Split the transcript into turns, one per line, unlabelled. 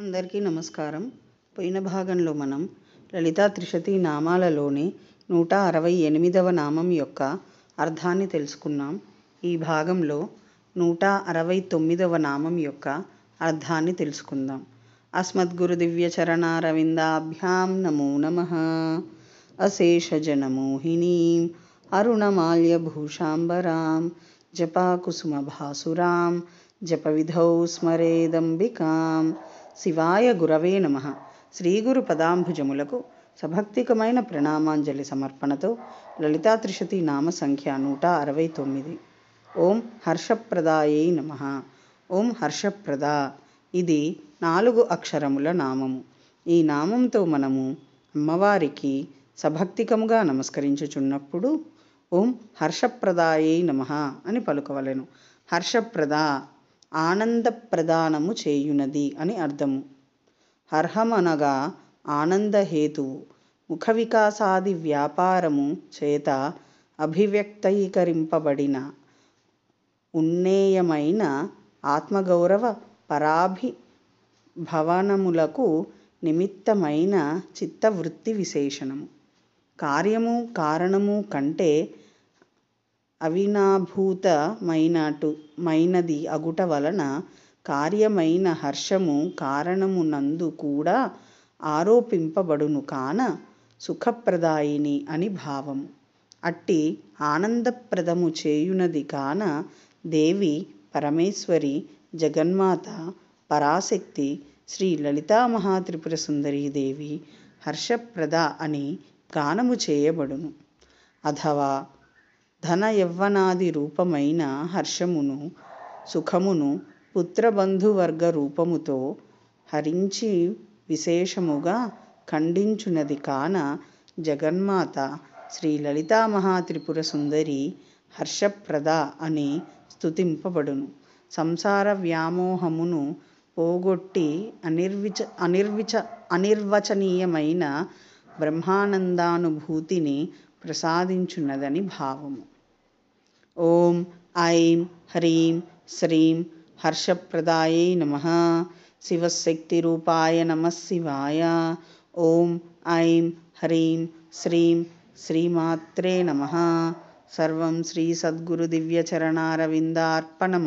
అందరికీ నమస్కారం పోయిన భాగంలో మనం లలితా త్రిశతి నామాలలోని నూట అరవై ఎనిమిదవ నామం యొక్క అర్థాన్ని తెలుసుకున్నాం ఈ భాగంలో నూట అరవై తొమ్మిదవ నామం యొక్క అర్థాన్ని తెలుసుకుందాం అస్మద్గురు దివ్య చరణారవిందాభ్యాం నమో నమ అశేషజనమోహినీం అరుణమాల్యభూషాంబరాం జపాకుసుమభాసురాం జపవిధౌ స్మరేదంబికాం శివాయ గురవే నమ శ్రీగురు పదాంభుజములకు సభక్తికమైన ప్రణామాంజలి సమర్పణతో లలితా త్రిషతి నామ సంఖ్య నూట అరవై తొమ్మిది ఓం హర్షప్రదాయై నమ ఓం హర్షప్రద ఇది నాలుగు అక్షరముల నామము ఈ నామంతో మనము అమ్మవారికి సభక్తికముగా నమస్కరించుచున్నప్పుడు ఓం హర్షప్రదాయై నమ అని పలుకవలను హర్షప్రద ఆనంద ప్రదానము చేయునది అని అర్థము అర్హం అనగా ఆనందహేతువు ముఖ వికాసాది వ్యాపారము చేత అభివ్యక్తీకరింపబడిన ఉన్నేయమైన ఆత్మగౌరవ పరాభి భవనములకు నిమిత్తమైన చిత్తవృత్తి విశేషణము కార్యము కారణము కంటే అవినాభూతమైనటు మైనది అగుట వలన కార్యమైన హర్షము కారణమునందు కూడా ఆరోపింపబడును కాన సుఖప్రదాయిని అని భావము అట్టి ఆనందప్రదము చేయునది కాన దేవి పరమేశ్వరి జగన్మాత పరాశక్తి శ్రీ లలితామహాత్రిపుర దేవి హర్షప్రద అని గానము చేయబడును అథవా ధన యవ్వనాది రూపమైన హర్షమును సుఖమును పుత్రబంధువర్గ రూపముతో హరించి విశేషముగా ఖండించునది కాన జగన్మాత శ్రీ లలితామహాత్రిపుర సుందరి హర్షప్రద అని స్థుతింపబడును సంసార వ్యామోహమును పోగొట్టి అనిర్విచ అనిర్విచ అనిర్వచనీయమైన బ్రహ్మానందానుభూతిని ప్రసాదించున్నదని భావము ॐ ऐं ह्रीं श्रीं हर्षप्रदायै नमः शिवशक्तिरूपाय नमः शिवाय ॐ ऐं ह्रीं श्रीं श्रीमात्रे नमः सर्वं श्रीसद्गुरुदिव्यचरणारविन्दार्पणम्